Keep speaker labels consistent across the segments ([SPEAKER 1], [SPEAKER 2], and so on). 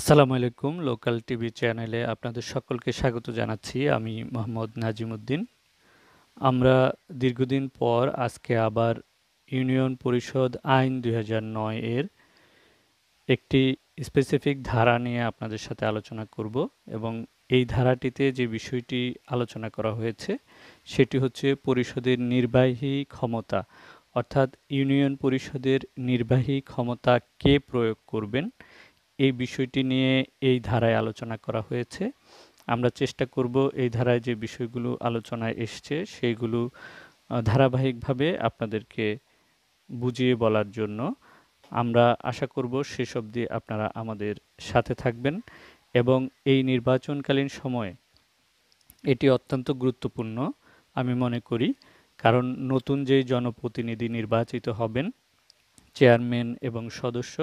[SPEAKER 1] আসসালামু আলাইকুম local TV চ্যানেলে আপনাদের সকলকে স্বাগত জানাচ্ছি আমি মোহাম্মদ নাজিমুদ্দিন আমরা দীর্ঘদিন পর আজকে আবার ইউনিয়ন পরিষদ আইন দুই এর একটি স্পেসিফিক ধারা নিয়ে আপনাদের সাথে আলোচনা করব এবং এই ধারাটিতে যে বিষয়টি আলোচনা করা হয়েছে সেটি হচ্ছে পরিষদের নির্বাহী ক্ষমতা অর্থাৎ ইউনিয়ন পরিষদের নির্বাহী ক্ষমতা কে প্রয়োগ করবেন এই বিষয়টি নিয়ে এই ধারায় আলোচনা করা হয়েছে আমরা চেষ্টা করব এই ধারায় যে বিষয়গুলো আলোচনায় এসছে সেইগুলো ধারাবাহিকভাবে আপনাদেরকে বুঝিয়ে বলার জন্য আমরা আশা করব সেসব দিয়ে আপনারা আমাদের সাথে থাকবেন এবং এই নির্বাচনকালীন সময়ে এটি অত্যন্ত গুরুত্বপূর্ণ আমি মনে করি কারণ নতুন যে জনপ্রতিনিধি নির্বাচিত হবেন চেয়ারম্যান এবং সদস্য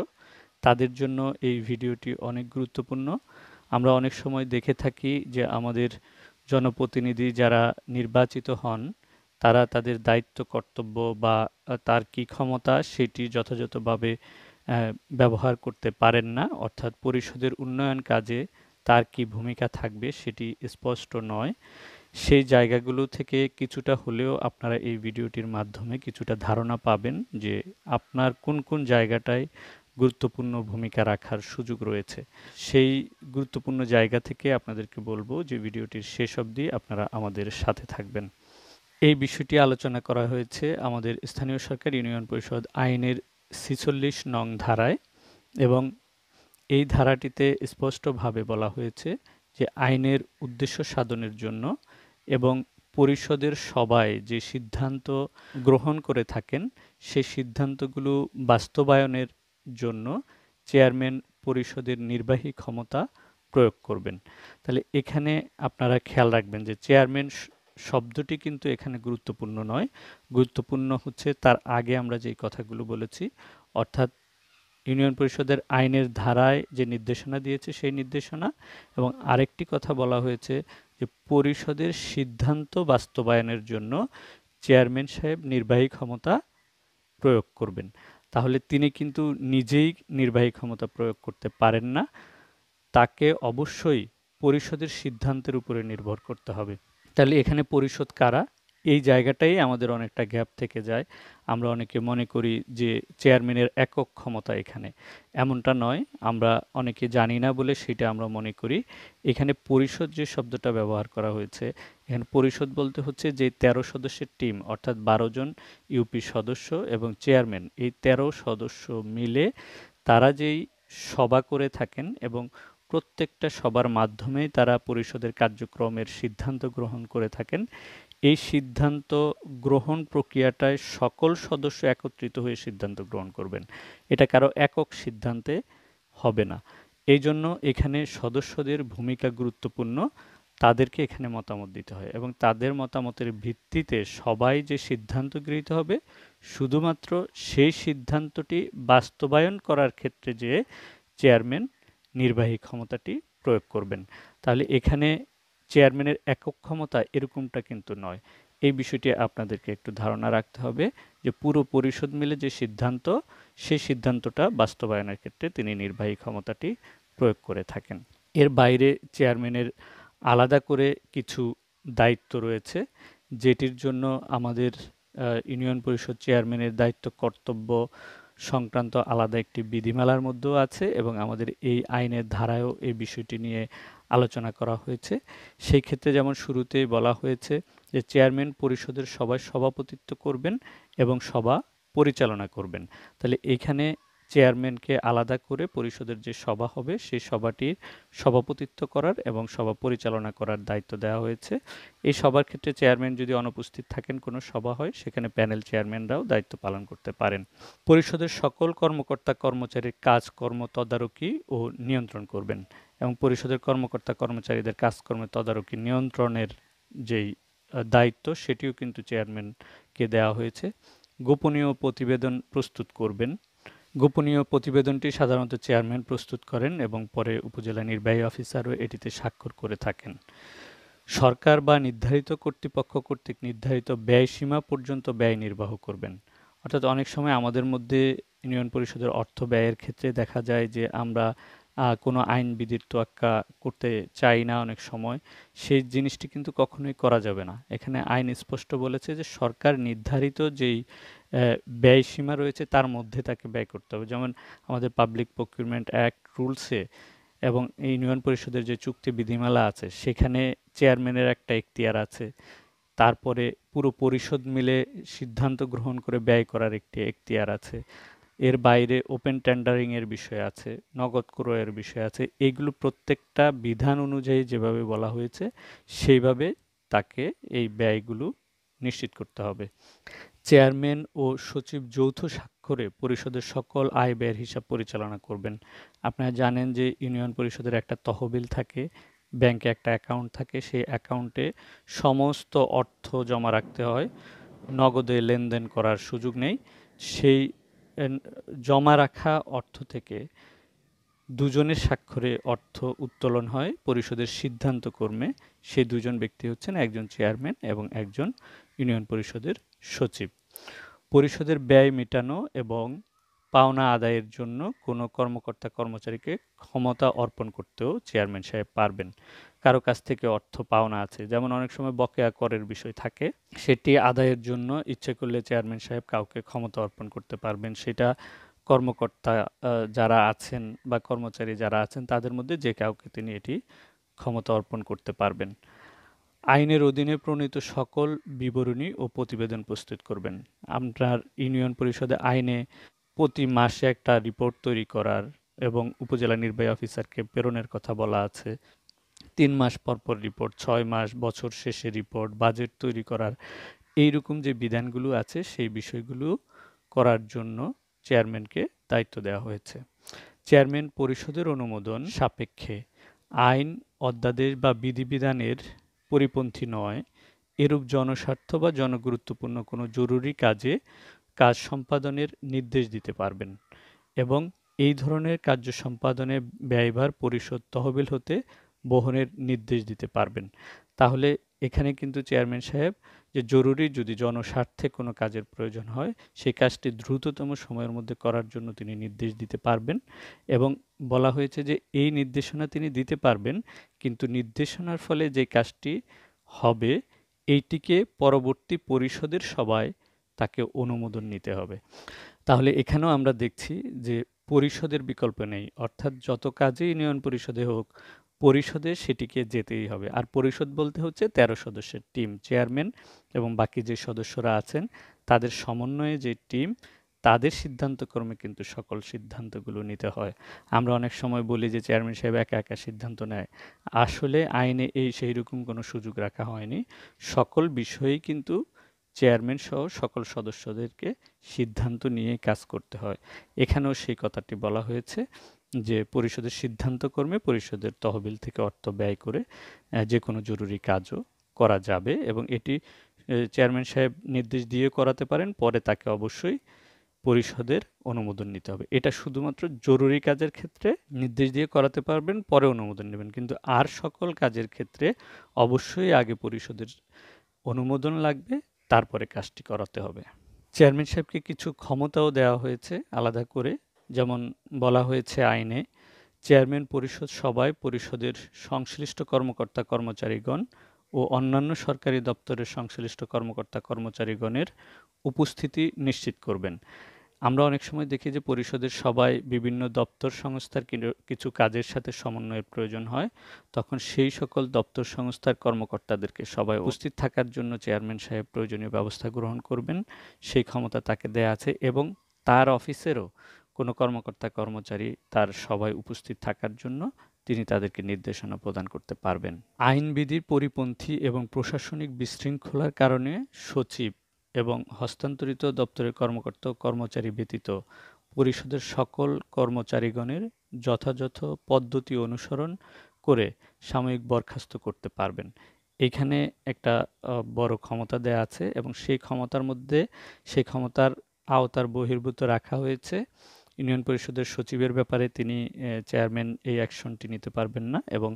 [SPEAKER 1] তাদের জন্য এই ভিডিওটি অনেক গুরুত্বপূর্ণ আমরা অনেক সময় দেখে থাকি যে আমাদের জনপ্রতিনিধি যারা নির্বাচিত হন তারা তাদের দায়িত্ব কর্তব্য বা তার কি ক্ষমতা সেটি যথাযথভাবে ব্যবহার করতে পারেন না অর্থাৎ পরিষদের উন্নয়ন কাজে তার কি ভূমিকা থাকবে সেটি স্পষ্ট নয় সেই জায়গাগুলো থেকে কিছুটা হলেও আপনারা এই ভিডিওটির মাধ্যমে কিছুটা ধারণা পাবেন যে আপনার কোন কোন জায়গাটায় গুরুত্বপূর্ণ ভূমিকা রাখার সুযোগ রয়েছে সেই গুরুত্বপূর্ণ জায়গা থেকে আপনাদেরকে বলবো যে ভিডিওটির শেষ অবধি আপনারা আমাদের সাথে থাকবেন এই বিষয়টি আলোচনা করা হয়েছে আমাদের স্থানীয় সরকার ইউনিয়ন পরিষদ আইনের ছিচল্লিশ নং ধারায় এবং এই ধারাটিতে স্পষ্টভাবে বলা হয়েছে যে আইনের উদ্দেশ্য সাধনের জন্য এবং পরিষদের সবাই যে সিদ্ধান্ত গ্রহণ করে থাকেন সেই সিদ্ধান্তগুলো বাস্তবায়নের জন্য চেয়ারম্যান পরিষদের নির্বাহী ক্ষমতা প্রয়োগ করবেন তাহলে এখানে আপনারা খেয়াল রাখবেন যে চেয়ারম্যান শব্দটি কিন্তু এখানে গুরুত্বপূর্ণ নয় গুরুত্বপূর্ণ হচ্ছে তার আগে আমরা যেই কথাগুলো বলেছি অর্থাৎ ইউনিয়ন পরিষদের আইনের ধারায় যে নির্দেশনা দিয়েছে সেই নির্দেশনা এবং আরেকটি কথা বলা হয়েছে যে পরিষদের সিদ্ধান্ত বাস্তবায়নের জন্য চেয়ারম্যান সাহেব নির্বাহী ক্ষমতা প্রয়োগ করবেন তাহলে তিনি কিন্তু নিজেই নির্বাহী ক্ষমতা প্রয়োগ করতে পারেন না তাকে অবশ্যই পরিষদের সিদ্ধান্তের উপরে নির্ভর করতে হবে তাহলে এখানে পরিষদ কারা এই জায়গাটাই আমাদের অনেকটা গ্যাপ থেকে যায় আমরা অনেকে মনে করি যে চেয়ারম্যানের একক ক্ষমতা এখানে এমনটা নয় আমরা অনেকে জানি না বলে সেটা আমরা মনে করি এখানে পরিষদ যে শব্দটা ব্যবহার করা হয়েছে এখানে পরিষদ বলতে হচ্ছে যে ১৩ সদস্যের টিম অর্থাৎ বারো জন ইউপি সদস্য এবং চেয়ারম্যান এই ১৩ সদস্য মিলে তারা যেই সভা করে থাকেন এবং প্রত্যেকটা সবার মাধ্যমে তারা পরিষদের কার্যক্রমের সিদ্ধান্ত গ্রহণ করে থাকেন এই সিদ্ধান্ত গ্রহণ প্রক্রিয়াটায় সকল সদস্য একত্রিত হয়ে সিদ্ধান্ত গ্রহণ করবেন এটা কারো একক সিদ্ধান্তে হবে না এই জন্য এখানে সদস্যদের ভূমিকা গুরুত্বপূর্ণ তাদেরকে এখানে মতামত দিতে হয় এবং তাদের মতামতের ভিত্তিতে সবাই যে সিদ্ধান্ত গৃহীত হবে শুধুমাত্র সেই সিদ্ধান্তটি বাস্তবায়ন করার ক্ষেত্রে যে চেয়ারম্যান নির্বাহী ক্ষমতাটি প্রয়োগ করবেন তাহলে এখানে চেয়ারম্যানের একক ক্ষমতা এরকমটা কিন্তু নয় এই বিষয়টি আপনাদেরকে একটু ধারণা রাখতে হবে যে পুরো পরিষদ মিলে যে সিদ্ধান্ত সেই সিদ্ধান্তটা বাস্তবায়নের ক্ষেত্রে তিনি নির্বাহী ক্ষমতাটি প্রয়োগ করে থাকেন এর বাইরে চেয়ারম্যানের আলাদা করে কিছু দায়িত্ব রয়েছে যেটির জন্য আমাদের ইউনিয়ন পরিষদ চেয়ারম্যানের দায়িত্ব কর্তব্য সংক্রান্ত আলাদা একটি বিধিমালার মধ্যেও আছে এবং আমাদের এই আইনের ধারায়ও এই বিষয়টি নিয়ে আলোচনা করা হয়েছে সেই ক্ষেত্রে যেমন শুরুতেই বলা হয়েছে যে চেয়ারম্যান পরিষদের সবাই সভাপতিত্ব করবেন এবং সভা পরিচালনা করবেন তাহলে এখানে চেয়ারম্যানকে আলাদা করে পরিষদের যে সভা হবে সেই সভাটির সভাপতিত্ব করার এবং সভা পরিচালনা করার দায়িত্ব দেওয়া হয়েছে এই সভার ক্ষেত্রে চেয়ারম্যান যদি অনুপস্থিত থাকেন কোনো সভা হয় সেখানে প্যানেল চেয়ারম্যানরাও দায়িত্ব পালন করতে পারেন পরিষদের সকল কর্মকর্তা কর্মচারীর কাজকর্ম তদারকি ও নিয়ন্ত্রণ করবেন এবং পরিষদের কর্মকর্তা কর্মচারীদের কাজকর্ম তদারকি নিয়ন্ত্রণের যেই দায়িত্ব সেটিও কিন্তু চেয়ারম্যানকে দেওয়া হয়েছে গোপনীয় প্রতিবেদন প্রস্তুত করবেন গোপনীয় প্রতিবেদনটি সাধারণত চেয়ারম্যান প্রস্তুত করেন এবং পরে উপজেলা নির্বাহী অফিসারও এটিতে স্বাক্ষর করে থাকেন সরকার বা নির্ধারিত কর্তৃপক্ষ কর্তৃক নির্ধারিত ব্যয় সীমা পর্যন্ত ব্যয় নির্বাহ করবেন অর্থাৎ অনেক সময় আমাদের মধ্যে ইউনিয়ন পরিষদের অর্থ ব্যয়ের ক্ষেত্রে দেখা যায় যে আমরা কোনো আইনবিধির তোয়াক্কা করতে চাই না অনেক সময় সেই জিনিসটি কিন্তু কখনোই করা যাবে না এখানে আইন স্পষ্ট বলেছে যে সরকার নির্ধারিত যেই ব্যয় সীমা রয়েছে তার মধ্যে তাকে ব্যয় করতে হবে যেমন আমাদের পাবলিক প্রকিউরমেন্ট অ্যাক্ট রুলসে এবং ইউনিয়ন পরিষদের যে চুক্তি বিধিমালা আছে সেখানে চেয়ারম্যানের একটা এখতিয়ার আছে তারপরে পুরো পরিষদ মিলে সিদ্ধান্ত গ্রহণ করে ব্যয় করার একটি এখতিয়ার আছে এর বাইরে ওপেন টেন্ডারিংয়ের বিষয় আছে নগদ ক্রয়ের বিষয় আছে এগুলো প্রত্যেকটা বিধান অনুযায়ী যেভাবে বলা হয়েছে সেইভাবে তাকে এই ব্যয়গুলো নিশ্চিত করতে হবে চেয়ারম্যান ও সচিব যৌথ স্বাক্ষরে পরিষদের সকল আয় ব্যয়ের হিসাব পরিচালনা করবেন আপনারা জানেন যে ইউনিয়ন পরিষদের একটা তহবিল থাকে ব্যাংকে একটা অ্যাকাউন্ট থাকে সেই অ্যাকাউন্টে সমস্ত অর্থ জমা রাখতে হয় নগদে লেনদেন করার সুযোগ নেই সেই জমা রাখা অর্থ থেকে দুজনের স্বাক্ষরে অর্থ উত্তোলন হয় পরিষদের সিদ্ধান্ত কর্মে সেই দুজন ব্যক্তি হচ্ছেন একজন চেয়ারম্যান এবং একজন ইউনিয়ন পরিষদের সচিব পরিষদের ব্যয় মেটানো এবং পাওনা আদায়ের জন্য কোনো কর্মকর্তা কর্মচারীকে ক্ষমতা অর্পণ করতেও চেয়ারম্যান সাহেব পারবেন কারো কাছ থেকে অর্থ পাওনা আছে যেমন অনেক সময় বকেয়া করের বিষয় থাকে সেটি আদায়ের জন্য ইচ্ছে করলে চেয়ারম্যান সাহেব কাউকে ক্ষমতা অর্পণ করতে পারবেন সেটা কর্মকর্তা যারা আছেন বা কর্মচারী যারা আছেন তাদের মধ্যে যে কাউকে তিনি এটি ক্ষমতা অর্পণ করতে পারবেন আইনের অধীনে প্রণীত সকল বিবরণী ও প্রতিবেদন প্রস্তুত করবেন আপনার ইউনিয়ন পরিষদে আইনে প্রতি মাসে একটা রিপোর্ট তৈরি করার এবং উপজেলা নির্বাহী অফিসারকে প্রেরণের কথা বলা আছে তিন মাস পরপর রিপোর্ট ছয় মাস বছর শেষে রিপোর্ট বাজেট তৈরি করার এইরকম যে বিধানগুলো আছে সেই বিষয়গুলো করার জন্য চেয়ারম্যানকে দায়িত্ব দেওয়া হয়েছে চেয়ারম্যান পরিষদের অনুমোদন সাপেক্ষে আইন অধ্যাদেশ বা বিধিবিধানের পরিপন্থী নয় এরূপ জনস্বার্থ বা জনগুরুত্বপূর্ণ কোনো জরুরি কাজে কাজ সম্পাদনের নির্দেশ দিতে পারবেন এবং এই ধরনের কার্য সম্পাদনে ব্যয়ভার পরিশোধ তহবিল হতে বহনের নির্দেশ দিতে পারবেন তাহলে এখানে কিন্তু চেয়ারম্যান সাহেব যে জরুরি যদি জনস্বার্থে কোনো কাজের প্রয়োজন হয় সেই কাজটি দ্রুততম সময়ের মধ্যে করার জন্য তিনি নির্দেশ দিতে পারবেন এবং বলা হয়েছে যে এই নির্দেশনা তিনি দিতে পারবেন কিন্তু নির্দেশনার ফলে যে কাজটি হবে এইটিকে পরবর্তী পরিষদের সবাই তাকে অনুমোদন নিতে হবে তাহলে এখানেও আমরা দেখছি যে পরিষদের বিকল্প নেই অর্থাৎ যত কাজে ইউনিয়ন পরিষদে হোক পরিষদে সেটিকে যেতেই হবে আর পরিষদ বলতে হচ্ছে ১৩ সদস্যের টিম চেয়ারম্যান এবং বাকি যে সদস্যরা আছেন তাদের সমন্বয়ে যে টিম তাদের সিদ্ধান্তক্রমে কিন্তু সকল সিদ্ধান্তগুলো নিতে হয় আমরা অনেক সময় বলি যে চেয়ারম্যান সাহেব একা একা সিদ্ধান্ত নেয় আসলে আইনে এই সেই রকম কোনো সুযোগ রাখা হয়নি সকল বিষয়েই কিন্তু চেয়ারম্যান সহ সকল সদস্যদেরকে সিদ্ধান্ত নিয়ে কাজ করতে হয় এখানেও সেই কথাটি বলা হয়েছে যে পরিষদের সিদ্ধান্তকর্মে পরিষদের তহবিল থেকে অর্থ ব্যয় করে যে কোনো জরুরি কাজও করা যাবে এবং এটি চেয়ারম্যান সাহেব নির্দেশ দিয়ে করাতে পারেন পরে তাকে অবশ্যই পরিষদের অনুমোদন নিতে হবে এটা শুধুমাত্র জরুরি কাজের ক্ষেত্রে নির্দেশ দিয়ে করাতে পারবেন পরে অনুমোদন নেবেন কিন্তু আর সকল কাজের ক্ষেত্রে অবশ্যই আগে পরিষদের অনুমোদন লাগবে তারপরে কাজটি করাতে হবে চেয়ারম্যান সাহেবকে কিছু ক্ষমতাও দেওয়া হয়েছে আলাদা করে যেমন বলা হয়েছে আইনে চেয়ারম্যান পরিষদ সভায় পরিষদের সংশ্লিষ্ট কর্মকর্তা কর্মচারীগণ ও অন্যান্য সরকারি দপ্তরের সংশ্লিষ্ট কর্মকর্তা কর্মচারীগণের উপস্থিতি নিশ্চিত করবেন আমরা অনেক সময় দেখি যে পরিষদের সবাই বিভিন্ন দপ্তর সংস্থার কিছু কাজের সাথে সমন্বয়ের প্রয়োজন হয় তখন সেই সকল দপ্তর সংস্থার কর্মকর্তাদেরকে সবাই উপস্থিত থাকার জন্য চেয়ারম্যান সাহেব প্রয়োজনীয় ব্যবস্থা গ্রহণ করবেন সেই ক্ষমতা তাকে দেয়া আছে এবং তার অফিসেরও কোনো কর্মকর্তা কর্মচারী তার সভায় উপস্থিত থাকার জন্য তিনি তাদেরকে নির্দেশনা প্রদান করতে পারবেন আইনবিধির পরিপন্থী এবং প্রশাসনিক বিশৃঙ্খলার কারণে সচিব এবং হস্তান্তরিত দপ্তরের কর্মকর্তা কর্মচারী ব্যতীত পরিষদের সকল কর্মচারীগণের যথাযথ পদ্ধতি অনুসরণ করে সাময়িক বরখাস্ত করতে পারবেন এখানে একটা বড় ক্ষমতা দেয়া আছে এবং সেই ক্ষমতার মধ্যে সেই ক্ষমতার আওতার বহির্ভূত রাখা হয়েছে ইউনিয়ন পরিষদের সচিবের ব্যাপারে তিনি চেয়ারম্যান এই অ্যাকশনটি নিতে পারবেন না এবং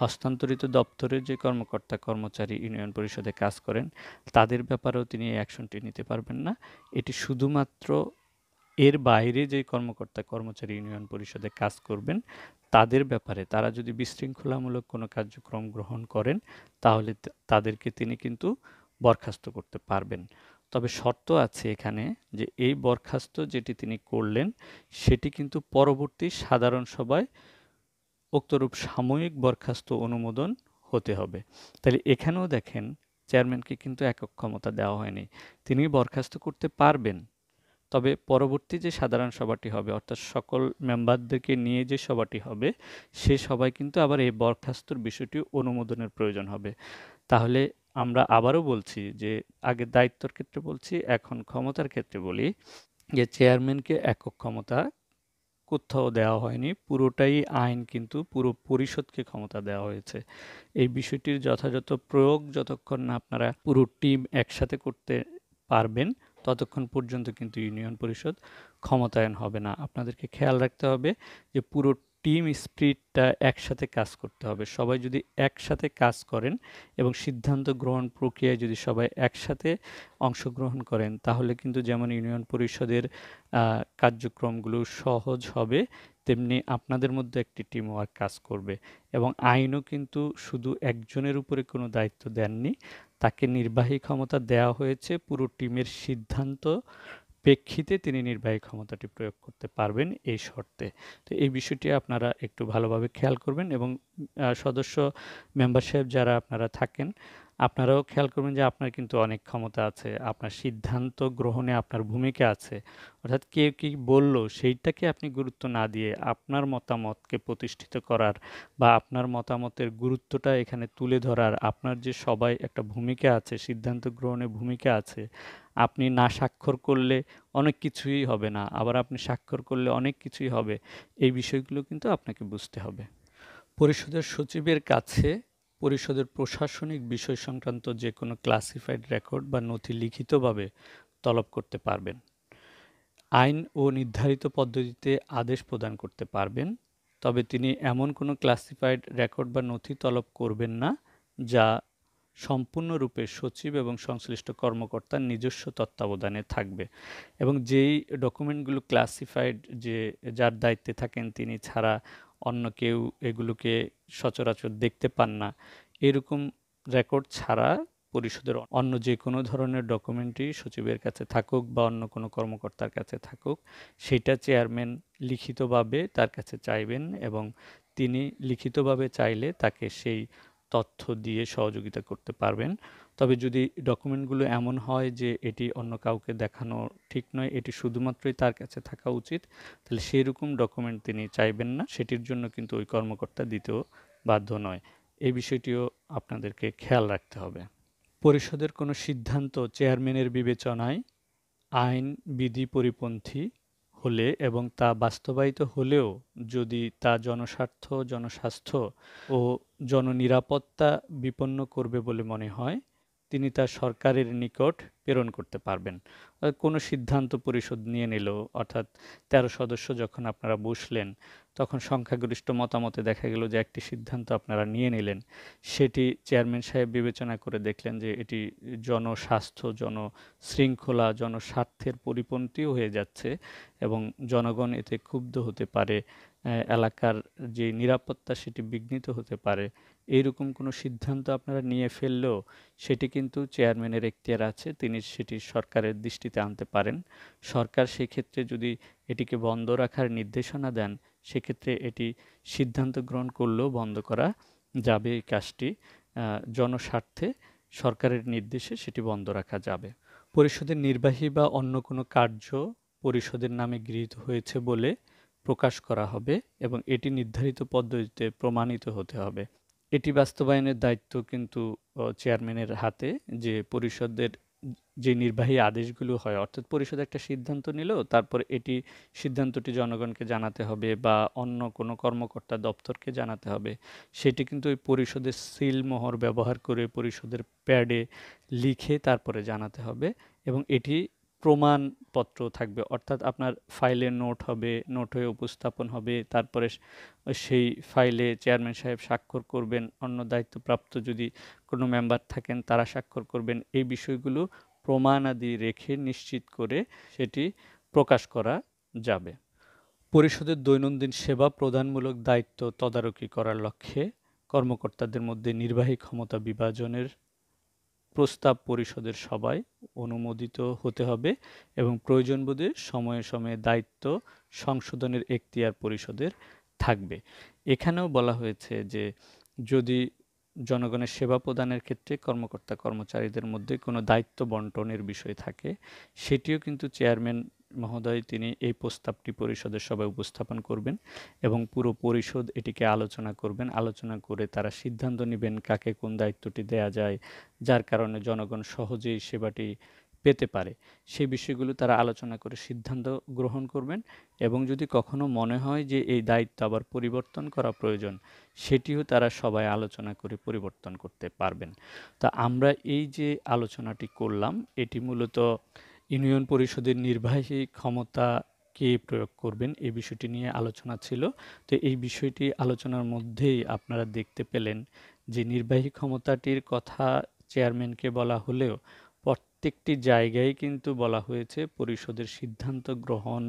[SPEAKER 1] হস্তান্তরিত দপ্তরের যে কর্মকর্তা কর্মচারী ইউনিয়ন পরিষদে কাজ করেন তাদের ব্যাপারেও তিনি এই অ্যাকশনটি নিতে পারবেন না এটি শুধুমাত্র এর বাইরে যে কর্মকর্তা কর্মচারী ইউনিয়ন পরিষদে কাজ করবেন তাদের ব্যাপারে তারা যদি বিশৃঙ্খলামূলক কোনো কার্যক্রম গ্রহণ করেন তাহলে তাদেরকে তিনি কিন্তু বরখাস্ত করতে পারবেন তবে শর্ত আছে এখানে যে এই বরখাস্ত যেটি তিনি করলেন সেটি কিন্তু পরবর্তী সাধারণ সভায় উক্তরূপ সাময়িক বরখাস্ত অনুমোদন হতে হবে তাহলে এখানেও দেখেন চেয়ারম্যানকে কিন্তু একক ক্ষমতা দেওয়া হয়নি তিনি বরখাস্ত করতে পারবেন তবে পরবর্তী যে সাধারণ সভাটি হবে অর্থাৎ সকল মেম্বারদেরকে নিয়ে যে সভাটি হবে সে সবাই কিন্তু আবার এই বরখাস্তর বিষয়টি অনুমোদনের প্রয়োজন হবে তাহলে আমরা আবারও বলছি যে আগে দায়িত্বর ক্ষেত্রে বলছি এখন ক্ষমতার ক্ষেত্রে বলি যে চেয়ারম্যানকে একক ক্ষমতা কোথাও দেওয়া হয়নি পুরোটাই আইন কিন্তু পুরো পরিষদকে ক্ষমতা দেওয়া হয়েছে এই বিষয়টির যথাযথ প্রয়োগ যতক্ষণ না আপনারা পুরো টিম একসাথে করতে পারবেন ততক্ষণ পর্যন্ত কিন্তু ইউনিয়ন পরিষদ ক্ষমতায়ন হবে না আপনাদেরকে খেয়াল রাখতে হবে যে পুরো টিম স্পিরিটটা একসাথে কাজ করতে হবে সবাই যদি একসাথে কাজ করেন এবং সিদ্ধান্ত গ্রহণ প্রক্রিয়ায় যদি সবাই একসাথে অংশগ্রহণ করেন তাহলে কিন্তু যেমন ইউনিয়ন পরিষদের কার্যক্রমগুলো সহজ হবে তেমনি আপনাদের মধ্যে একটি টিম ওয়ার্ক কাজ করবে এবং আইনও কিন্তু শুধু একজনের উপরে কোনো দায়িত্ব দেননি তাকে নির্বাহী ক্ষমতা দেওয়া হয়েছে পুরো টিমের সিদ্ধান্ত প্রেক্ষিতে তিনি নির্বাহী ক্ষমতাটি প্রয়োগ করতে পারবেন এই শর্তে তো এই বিষয়টি আপনারা একটু ভালোভাবে খেয়াল করবেন এবং সদস্য মেম্বারশিপ যারা আপনারা থাকেন আপনারাও খেয়াল করবেন যে আপনার কিন্তু অনেক ক্ষমতা আছে আপনার সিদ্ধান্ত গ্রহণে আপনার ভূমিকা আছে অর্থাৎ কে কী বললো সেইটাকে আপনি গুরুত্ব না দিয়ে আপনার মতামতকে প্রতিষ্ঠিত করার বা আপনার মতামতের গুরুত্বটা এখানে তুলে ধরার আপনার যে সবাই একটা ভূমিকা আছে সিদ্ধান্ত গ্রহণে ভূমিকা আছে আপনি না স্বাক্ষর করলে অনেক কিছুই হবে না আবার আপনি স্বাক্ষর করলে অনেক কিছুই হবে এই বিষয়গুলো কিন্তু আপনাকে বুঝতে হবে পরিষদের সচিবের কাছে পরিষদের প্রশাসনিক বিষয় সংক্রান্ত যে কোনো ক্লাসিফাইড রেকর্ড বা নথি লিখিতভাবে তলব করতে পারবেন আইন ও নির্ধারিত পদ্ধতিতে আদেশ প্রদান করতে পারবেন তবে তিনি এমন কোনো ক্লাসিফাইড রেকর্ড বা নথি তলব করবেন না যা সম্পূর্ণরূপে সচিব এবং সংশ্লিষ্ট কর্মকর্তার নিজস্ব তত্ত্বাবধানে থাকবে এবং যেই ডকুমেন্টগুলো ক্লাসিফাইড যে যার দায়িত্বে থাকেন তিনি ছাড়া অন্য কেউ এগুলোকে সচরাচর দেখতে পান না এরকম রেকর্ড ছাড়া পরিষদের অন্য যে কোনো ধরনের ডকুমেন্টই সচিবের কাছে থাকুক বা অন্য কোনো কর্মকর্তার কাছে থাকুক সেটা চেয়ারম্যান লিখিতভাবে তার কাছে চাইবেন এবং তিনি লিখিতভাবে চাইলে তাকে সেই তথ্য দিয়ে সহযোগিতা করতে পারবেন তবে যদি ডকুমেন্টগুলো এমন হয় যে এটি অন্য কাউকে দেখানো ঠিক নয় এটি শুধুমাত্রই তার কাছে থাকা উচিত তাহলে সেই রকম ডকুমেন্ট তিনি চাইবেন না সেটির জন্য কিন্তু ওই কর্মকর্তা দিতেও বাধ্য নয় এই বিষয়টিও আপনাদেরকে খেয়াল রাখতে হবে পরিষদের কোনো সিদ্ধান্ত চেয়ারম্যানের বিবেচনায় আইন বিধি পরিপন্থী হলে এবং তা বাস্তবায়িত হলেও যদি তা জনস্বার্থ জনস্বাস্থ্য ও জননিরাপত্তা বিপন্ন করবে বলে মনে হয় তিনি তার সরকারের নিকট প্রেরণ করতে পারবেন কোনো সিদ্ধান্ত পরিষদ নিয়ে নিল অর্থাৎ ১৩ সদস্য যখন আপনারা বসলেন তখন সংখ্যাগরিষ্ঠ মতামতে দেখা গেল যে একটি সিদ্ধান্ত আপনারা নিয়ে নিলেন সেটি চেয়ারম্যান সাহেব বিবেচনা করে দেখলেন যে এটি জনস্বাস্থ্য জনশৃঙ্খলা জনস্বার্থের পরিপন্থীও হয়ে যাচ্ছে এবং জনগণ এতে ক্ষুব্ধ হতে পারে এলাকার যে নিরাপত্তা সেটি বিঘ্নিত হতে পারে এইরকম কোনো সিদ্ধান্ত আপনারা নিয়ে ফেললেও সেটি কিন্তু চেয়ারম্যানের এখতিয়ার আছে তিনি সেটি সরকারের দৃষ্টিতে আনতে পারেন সরকার সেক্ষেত্রে যদি এটিকে বন্ধ রাখার নির্দেশনা দেন সেক্ষেত্রে এটি সিদ্ধান্ত গ্রহণ করলেও বন্ধ করা যাবে এই কাজটি জনস্বার্থে সরকারের নির্দেশে সেটি বন্ধ রাখা যাবে পরিষদের নির্বাহী বা অন্য কোনো কার্য পরিষদের নামে গৃহীত হয়েছে বলে প্রকাশ করা হবে এবং এটি নির্ধারিত পদ্ধতিতে প্রমাণিত হতে হবে এটি বাস্তবায়নের দায়িত্ব কিন্তু চেয়ারম্যানের হাতে যে পরিষদের যে নির্বাহী আদেশগুলো হয় অর্থাৎ পরিষদ একটা সিদ্ধান্ত নিল তারপর এটি সিদ্ধান্তটি জনগণকে জানাতে হবে বা অন্য কোনো কর্মকর্তা দপ্তরকে জানাতে হবে সেটি কিন্তু ওই পরিষদের সিলমোহর ব্যবহার করে পরিষদের প্যাডে লিখে তারপরে জানাতে হবে এবং এটি প্রমাণপত্র থাকবে অর্থাৎ আপনার ফাইলে নোট হবে নোট হয়ে উপস্থাপন হবে তারপরে সেই ফাইলে চেয়ারম্যান সাহেব স্বাক্ষর করবেন অন্য দায়িত্বপ্রাপ্ত যদি কোনো মেম্বার থাকেন তারা স্বাক্ষর করবেন এই বিষয়গুলো প্রমাণাদি রেখে নিশ্চিত করে সেটি প্রকাশ করা যাবে পরিষদের দৈনন্দিন সেবা প্রদানমূলক দায়িত্ব তদারকি করার লক্ষ্যে কর্মকর্তাদের মধ্যে নির্বাহী ক্ষমতা বিভাজনের প্রস্তাব পরিষদের সবাই অনুমোদিত হতে হবে এবং প্রয়োজন বোধে সময়ে সময়ে দায়িত্ব সংশোধনের এখতিয়ার পরিষদের থাকবে এখানেও বলা হয়েছে যে যদি জনগণের সেবা প্রদানের ক্ষেত্রে কর্মকর্তা কর্মচারীদের মধ্যে কোনো দায়িত্ব বন্টনের বিষয় থাকে সেটিও কিন্তু চেয়ারম্যান মহোদয় তিনি এই প্রস্তাবটি পরিষদের সভায় উপস্থাপন করবেন এবং পুরো পরিষদ এটিকে আলোচনা করবেন আলোচনা করে তারা সিদ্ধান্ত নেবেন কাকে কোন দায়িত্বটি দেয়া যায় যার কারণে জনগণ সহজেই সেবাটি পেতে পারে সেই বিষয়গুলো তারা আলোচনা করে সিদ্ধান্ত গ্রহণ করবেন এবং যদি কখনো মনে হয় যে এই দায়িত্ব আবার পরিবর্তন করা প্রয়োজন সেটিও তারা সবাই আলোচনা করে পরিবর্তন করতে পারবেন তা আমরা এই যে আলোচনাটি করলাম এটি মূলত ইউনিয়ন পরিষদের নির্বাহী ক্ষমতা কে প্রয়োগ করবেন এই বিষয়টি নিয়ে আলোচনা ছিল তো এই বিষয়টি আলোচনার মধ্যেই আপনারা দেখতে পেলেন যে নির্বাহী ক্ষমতাটির কথা চেয়ারম্যানকে বলা হলেও প্রত্যেকটি জায়গায় কিন্তু বলা হয়েছে পরিষদের সিদ্ধান্ত গ্রহণ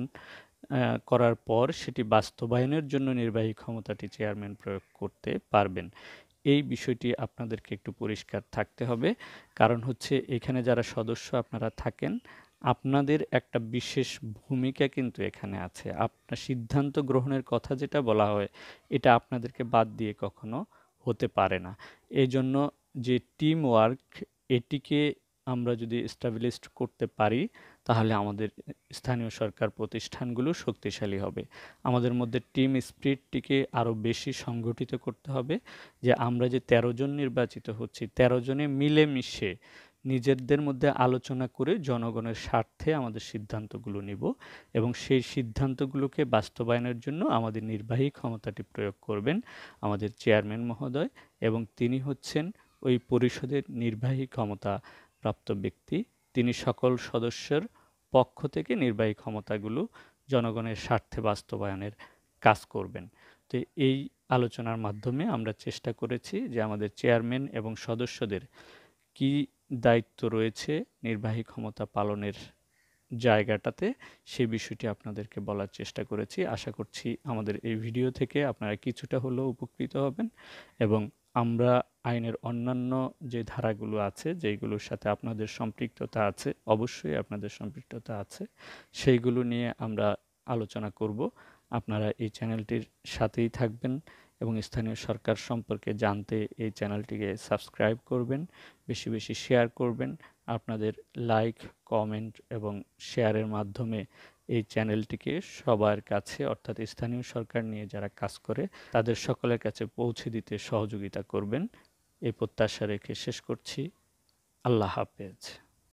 [SPEAKER 1] করার পর সেটি বাস্তবায়নের জন্য নির্বাহী ক্ষমতাটি চেয়ারম্যান প্রয়োগ করতে পারবেন এই বিষয়টি আপনাদেরকে একটু পরিষ্কার থাকতে হবে কারণ হচ্ছে এখানে যারা সদস্য আপনারা থাকেন আপনাদের একটা বিশেষ ভূমিকা কিন্তু এখানে আছে আপনার সিদ্ধান্ত গ্রহণের কথা যেটা বলা হয় এটা আপনাদেরকে বাদ দিয়ে কখনো হতে পারে না এই জন্য যে টিম ওয়ার্ক এটিকে আমরা যদি স্টাবলিশড করতে পারি তাহলে আমাদের স্থানীয় সরকার প্রতিষ্ঠানগুলো শক্তিশালী হবে আমাদের মধ্যে টিম স্পিরিটটিকে আরও বেশি সংগঠিত করতে হবে যে আমরা যে ১৩ জন নির্বাচিত হচ্ছি ১৩ জনে মিলেমিশে নিজেদের মধ্যে আলোচনা করে জনগণের স্বার্থে আমাদের সিদ্ধান্তগুলো নিব এবং সেই সিদ্ধান্তগুলোকে বাস্তবায়নের জন্য আমাদের নির্বাহী ক্ষমতাটি প্রয়োগ করবেন আমাদের চেয়ারম্যান মহোদয় এবং তিনি হচ্ছেন ওই পরিষদের নির্বাহী ক্ষমতা প্রাপ্ত ব্যক্তি তিনি সকল সদস্যের পক্ষ থেকে নির্বাহী ক্ষমতাগুলো জনগণের স্বার্থে বাস্তবায়নের কাজ করবেন তো এই আলোচনার মাধ্যমে আমরা চেষ্টা করেছি যে আমাদের চেয়ারম্যান এবং সদস্যদের কী দায়িত্ব রয়েছে নির্বাহী ক্ষমতা পালনের জায়গাটাতে সে বিষয়টি আপনাদেরকে বলার চেষ্টা করেছি আশা করছি আমাদের এই ভিডিও থেকে আপনারা কিছুটা হলেও উপকৃত হবেন এবং আমরা আইনের অন্যান্য যে ধারাগুলো আছে যেগুলোর সাথে আপনাদের সম্পৃক্ততা আছে অবশ্যই আপনাদের সম্পৃক্ততা আছে সেইগুলো নিয়ে আমরা আলোচনা করব আপনারা এই চ্যানেলটির সাথেই থাকবেন এবং স্থানীয় সরকার সম্পর্কে জানতে এই চ্যানেলটিকে সাবস্ক্রাইব করবেন বেশি বেশি শেয়ার করবেন আপনাদের লাইক কমেন্ট এবং শেয়ারের মাধ্যমে এই চ্যানেলটিকে সবার কাছে অর্থাৎ স্থানীয় সরকার নিয়ে যারা কাজ করে তাদের সকলের কাছে পৌঁছে দিতে সহযোগিতা করবেন এই প্রত্যাশা রেখে শেষ করছি আল্লাহ হাফেজ